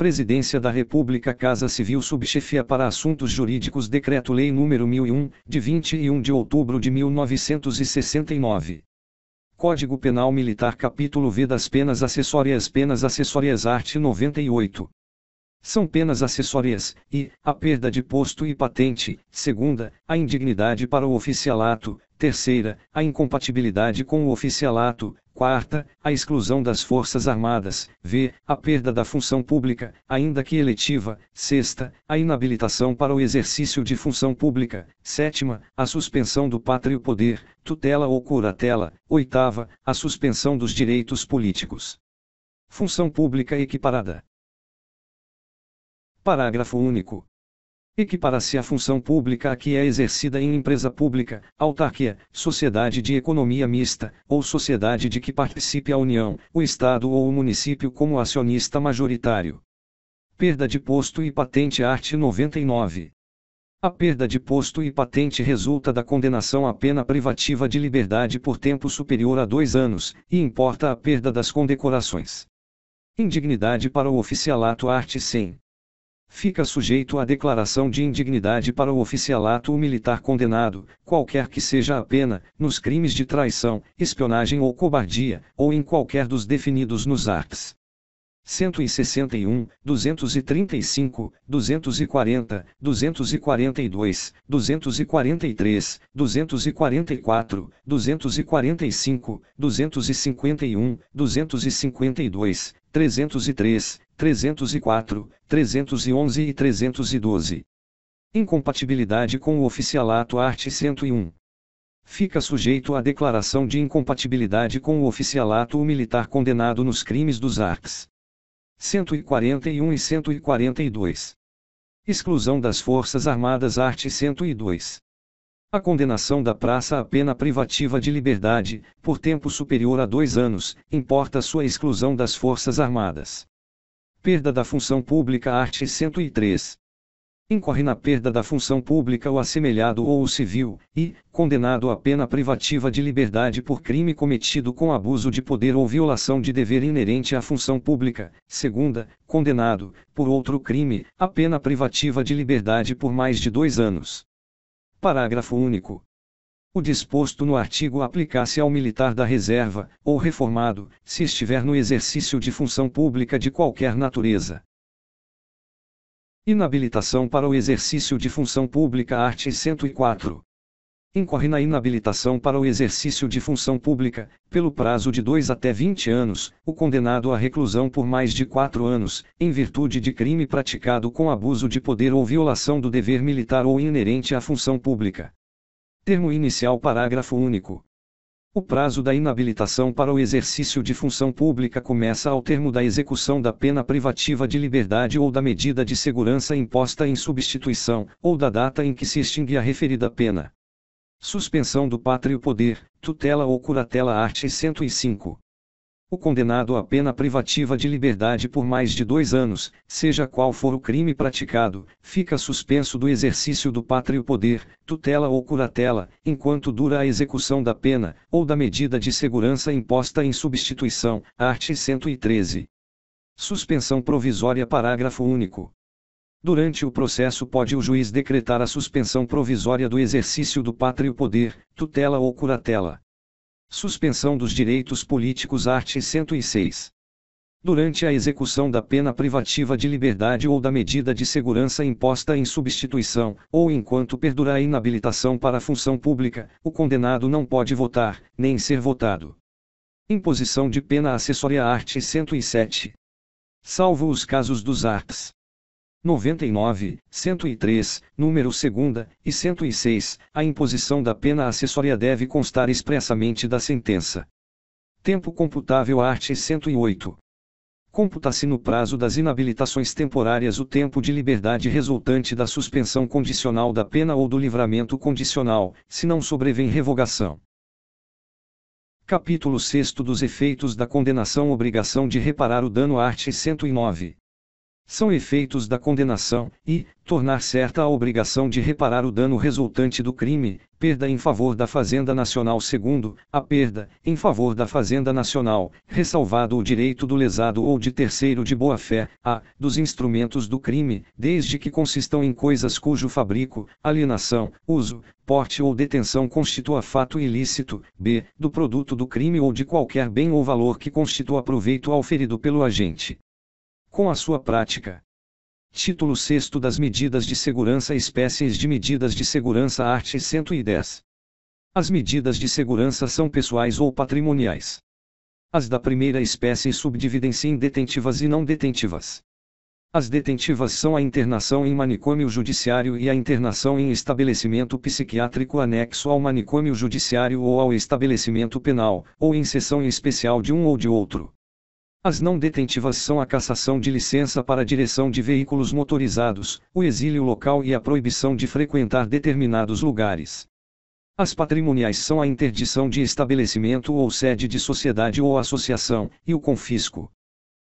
Presidência da República Casa Civil Subchefia para Assuntos Jurídicos Decreto-Lei nº 1001, de 21 de outubro de 1969. Código Penal Militar Capítulo V das Penas Acessórias Penas Acessórias Art. 98. São penas acessórias, e, a perda de posto e patente, segunda, a indignidade para o oficialato, terceira, a incompatibilidade com o oficialato, Quarta, a exclusão das Forças Armadas. V. A perda da função pública, ainda que eletiva. Sexta, a inabilitação para o exercício de função pública. Sétima, a suspensão do pátrio poder, tutela ou curatela. Oitava, a suspensão dos direitos políticos. Função pública equiparada. Parágrafo único. Equipara-se a função pública a que é exercida em empresa pública, autarquia, sociedade de economia mista, ou sociedade de que participe a União, o Estado ou o município como acionista majoritário. Perda de posto e patente Art. 99. A perda de posto e patente resulta da condenação à pena privativa de liberdade por tempo superior a dois anos, e importa a perda das condecorações. Indignidade para o oficialato Art. 100 fica sujeito à declaração de indignidade para o oficialato ou militar condenado, qualquer que seja a pena, nos crimes de traição, espionagem ou cobardia, ou em qualquer dos definidos nos arts. 161, 235, 240, 242, 243, 244, 245, 251, 252, 303, 304, 311 e 312. Incompatibilidade com o oficialato art. 101 fica sujeito à declaração de incompatibilidade com o oficialato o militar condenado nos crimes dos arts. 141 e 142. Exclusão das Forças Armadas Art. 102. A condenação da praça à pena privativa de liberdade, por tempo superior a dois anos, importa sua exclusão das Forças Armadas. Perda da função pública Art. 103 incorre na perda da função pública o assemelhado ou o civil, e, condenado à pena privativa de liberdade por crime cometido com abuso de poder ou violação de dever inerente à função pública, segunda, condenado, por outro crime, à pena privativa de liberdade por mais de dois anos. Parágrafo único. O disposto no artigo aplicar-se ao militar da reserva, ou reformado, se estiver no exercício de função pública de qualquer natureza. Inabilitação para o exercício de função pública Art. 104. Incorre na inabilitação para o exercício de função pública, pelo prazo de 2 até 20 anos, o condenado à reclusão por mais de 4 anos, em virtude de crime praticado com abuso de poder ou violação do dever militar ou inerente à função pública. Termo inicial parágrafo único. O prazo da inabilitação para o exercício de função pública começa ao termo da execução da pena privativa de liberdade ou da medida de segurança imposta em substituição, ou da data em que se extingue a referida pena. Suspensão do pátrio poder, tutela ou curatela art. 105 o condenado à pena privativa de liberdade por mais de dois anos, seja qual for o crime praticado, fica suspenso do exercício do pátrio poder, tutela ou curatela, enquanto dura a execução da pena, ou da medida de segurança imposta em substituição, art. 113. Suspensão provisória parágrafo único. Durante o processo pode o juiz decretar a suspensão provisória do exercício do pátrio poder, tutela ou curatela. Suspensão dos direitos políticos art. 106. Durante a execução da pena privativa de liberdade ou da medida de segurança imposta em substituição, ou enquanto perdurar a inabilitação para a função pública, o condenado não pode votar, nem ser votado. Imposição de pena acessória art. 107. Salvo os casos dos arts. 99, 103, número 2 e 106, a imposição da pena acessória deve constar expressamente da sentença. Tempo computável art. 108. Computa-se no prazo das inabilitações temporárias o tempo de liberdade resultante da suspensão condicional da pena ou do livramento condicional, se não sobrevém revogação. Capítulo 6 dos efeitos da condenação obrigação de reparar o dano art. 109 são efeitos da condenação, e, tornar certa a obrigação de reparar o dano resultante do crime, perda em favor da Fazenda Nacional. Segundo, a perda, em favor da Fazenda Nacional, ressalvado o direito do lesado ou de terceiro de boa-fé, a, dos instrumentos do crime, desde que consistam em coisas cujo fabrico, alienação, uso, porte ou detenção constitua fato ilícito, b, do produto do crime ou de qualquer bem ou valor que constitua proveito ao ferido pelo agente com a sua prática. Título 6 das Medidas de Segurança Espécies de Medidas de Segurança Arte 110. As medidas de segurança são pessoais ou patrimoniais. As da primeira espécie subdividem-se em detentivas e não detentivas. As detentivas são a internação em manicômio judiciário e a internação em estabelecimento psiquiátrico anexo ao manicômio judiciário ou ao estabelecimento penal, ou em sessão especial de um ou de outro. As não detentivas são a cassação de licença para direção de veículos motorizados, o exílio local e a proibição de frequentar determinados lugares. As patrimoniais são a interdição de estabelecimento ou sede de sociedade ou associação, e o confisco.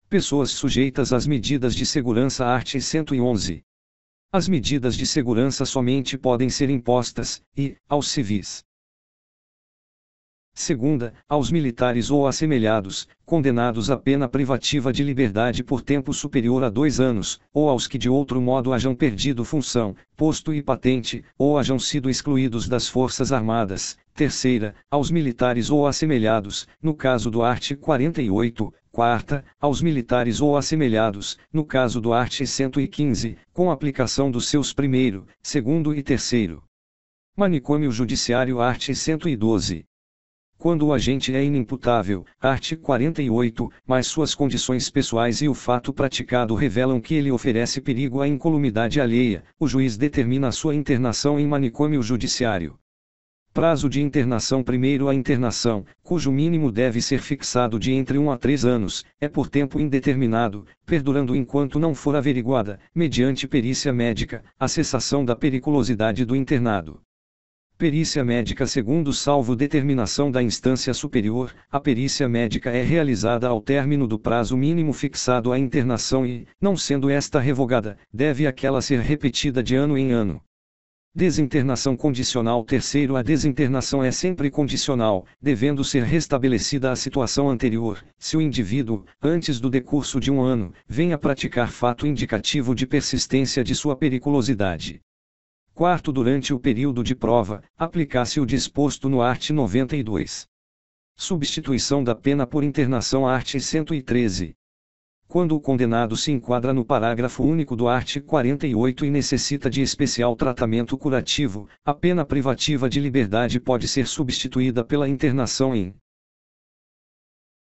Pessoas sujeitas às medidas de segurança art. 111. As medidas de segurança somente podem ser impostas, e, aos civis. Segunda, aos militares ou assemelhados, condenados à pena privativa de liberdade por tempo superior a dois anos, ou aos que de outro modo hajam perdido função, posto e patente, ou hajam sido excluídos das Forças Armadas. Terceira, aos militares ou assemelhados, no caso do art. 48, quarta, aos militares ou assemelhados, no caso do art. 115, com aplicação dos seus primeiro, segundo e terceiro. Manicômio Judiciário Art. 112 quando o agente é inimputável, art. 48, mas suas condições pessoais e o fato praticado revelam que ele oferece perigo à incolumidade alheia, o juiz determina sua internação em manicômio judiciário. Prazo de internação primeiro a internação, cujo mínimo deve ser fixado de entre 1 a 3 anos, é por tempo indeterminado, perdurando enquanto não for averiguada, mediante perícia médica, a cessação da periculosidade do internado. Perícia médica segundo salvo determinação da instância superior, a perícia médica é realizada ao término do prazo mínimo fixado à internação e, não sendo esta revogada, deve aquela ser repetida de ano em ano. Desinternação condicional terceiro A desinternação é sempre condicional, devendo ser restabelecida a situação anterior, se o indivíduo, antes do decurso de um ano, venha praticar fato indicativo de persistência de sua periculosidade. Quarto, durante o período de prova, aplicasse o disposto no art. 92. Substituição da pena por internação art. 113. Quando o condenado se enquadra no parágrafo único do art. 48 e necessita de especial tratamento curativo, a pena privativa de liberdade pode ser substituída pela internação em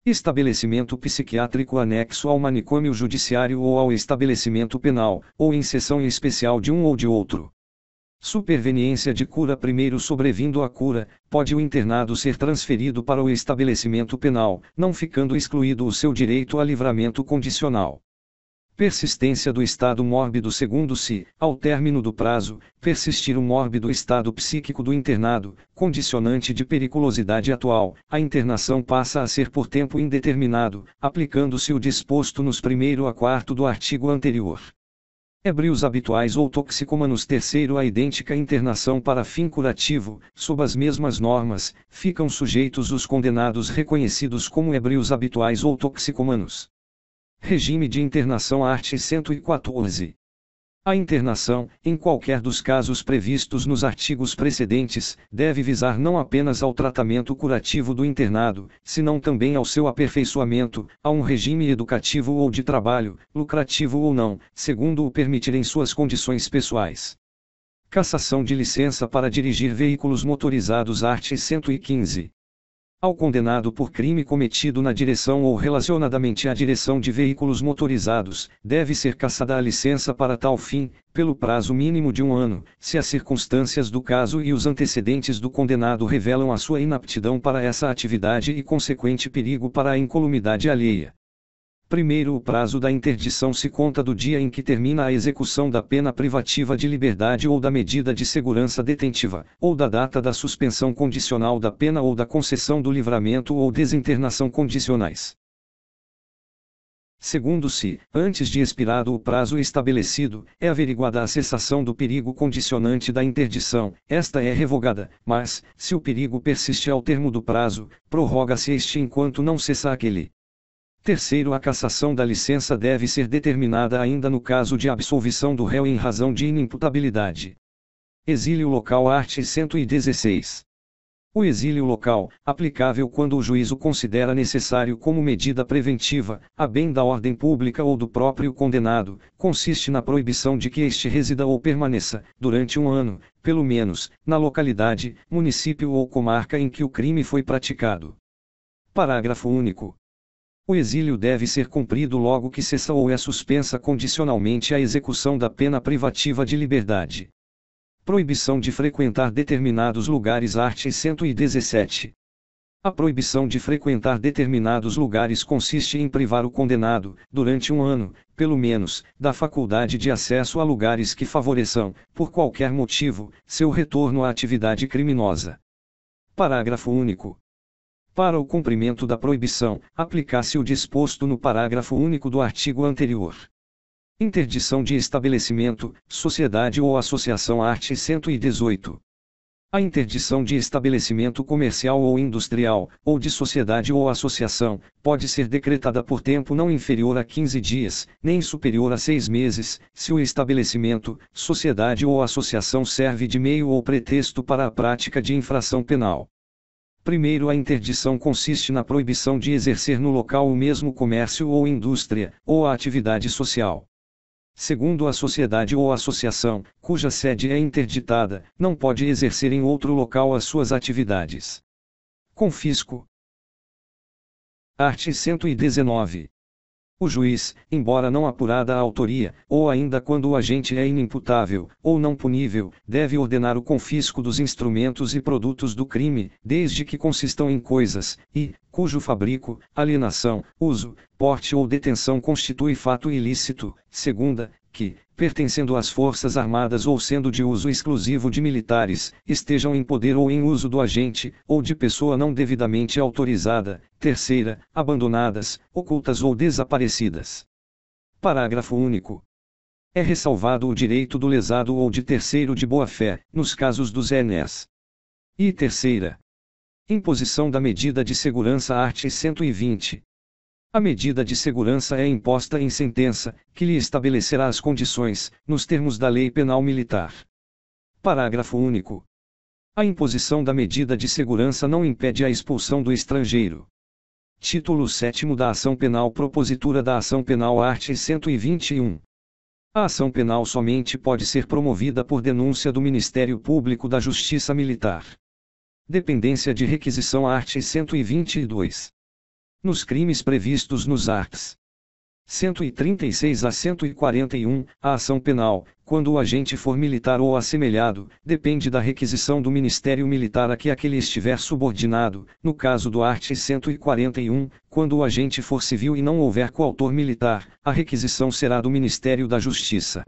estabelecimento psiquiátrico anexo ao manicômio judiciário ou ao estabelecimento penal, ou em sessão especial de um ou de outro. Superveniência de cura primeiro sobrevindo a cura, pode o internado ser transferido para o estabelecimento penal, não ficando excluído o seu direito a livramento condicional. Persistência do estado mórbido segundo se, ao término do prazo, persistir o mórbido estado psíquico do internado, condicionante de periculosidade atual, a internação passa a ser por tempo indeterminado, aplicando-se o disposto nos primeiro a quarto do artigo anterior ébrios habituais ou toxicômanos terceiro à idêntica internação para fim curativo, sob as mesmas normas, ficam sujeitos os condenados reconhecidos como ébrios habituais ou toxicomanos. Regime de Internação Art. 114 a internação, em qualquer dos casos previstos nos artigos precedentes, deve visar não apenas ao tratamento curativo do internado, senão também ao seu aperfeiçoamento, a um regime educativo ou de trabalho, lucrativo ou não, segundo o permitirem suas condições pessoais. Cassação de licença para dirigir veículos motorizados Art. 115 ao condenado por crime cometido na direção ou relacionadamente à direção de veículos motorizados, deve ser cassada a licença para tal fim, pelo prazo mínimo de um ano, se as circunstâncias do caso e os antecedentes do condenado revelam a sua inaptidão para essa atividade e consequente perigo para a incolumidade alheia. Primeiro, o prazo da interdição se conta do dia em que termina a execução da pena privativa de liberdade ou da medida de segurança detentiva, ou da data da suspensão condicional da pena ou da concessão do livramento ou desinternação condicionais. Segundo, se, antes de expirado o prazo estabelecido, é averiguada a cessação do perigo condicionante da interdição, esta é revogada, mas, se o perigo persiste ao termo do prazo, prorroga-se este enquanto não cessa aquele. Terceiro, a cassação da licença deve ser determinada ainda no caso de absolvição do réu em razão de inimputabilidade. Exílio local art. 116. O exílio local, aplicável quando o juízo considera necessário como medida preventiva, a bem da ordem pública ou do próprio condenado, consiste na proibição de que este resida ou permaneça, durante um ano, pelo menos, na localidade, município ou comarca em que o crime foi praticado. Parágrafo único. O exílio deve ser cumprido logo que cessa ou é suspensa condicionalmente a execução da pena privativa de liberdade. Proibição de frequentar determinados lugares Art. 117. A proibição de frequentar determinados lugares consiste em privar o condenado, durante um ano, pelo menos, da faculdade de acesso a lugares que favoreçam, por qualquer motivo, seu retorno à atividade criminosa. Parágrafo único para o cumprimento da proibição, aplicasse o disposto no parágrafo único do artigo anterior. Interdição de estabelecimento, sociedade ou associação art. 118. A interdição de estabelecimento comercial ou industrial, ou de sociedade ou associação, pode ser decretada por tempo não inferior a 15 dias, nem superior a seis meses, se o estabelecimento, sociedade ou associação serve de meio ou pretexto para a prática de infração penal. Primeiro, a interdição consiste na proibição de exercer no local o mesmo comércio ou indústria, ou a atividade social. Segundo, a sociedade ou associação, cuja sede é interditada, não pode exercer em outro local as suas atividades. Confisco. Art. 119. O juiz, embora não apurada a autoria, ou ainda quando o agente é inimputável, ou não punível, deve ordenar o confisco dos instrumentos e produtos do crime, desde que consistam em coisas, e, cujo fabrico, alienação, uso, porte ou detenção constitui fato ilícito. Segunda, que, pertencendo às Forças Armadas ou sendo de uso exclusivo de militares, estejam em poder ou em uso do agente, ou de pessoa não devidamente autorizada, terceira, abandonadas, ocultas ou desaparecidas. Parágrafo único. É ressalvado o direito do lesado ou de terceiro de boa-fé, nos casos dos ENES. E terceira. Imposição da medida de segurança art. 120, a medida de segurança é imposta em sentença, que lhe estabelecerá as condições, nos termos da Lei Penal Militar. Parágrafo único. A imposição da medida de segurança não impede a expulsão do estrangeiro. Título 7 da Ação Penal Propositura da Ação Penal Art. 121. A ação penal somente pode ser promovida por denúncia do Ministério Público da Justiça Militar. Dependência de requisição Art. 122 nos crimes previstos nos arts. 136 a 141, a ação penal, quando o agente for militar ou assemelhado, depende da requisição do Ministério Militar a que aquele estiver subordinado, no caso do art. 141, quando o agente for civil e não houver coautor militar, a requisição será do Ministério da Justiça.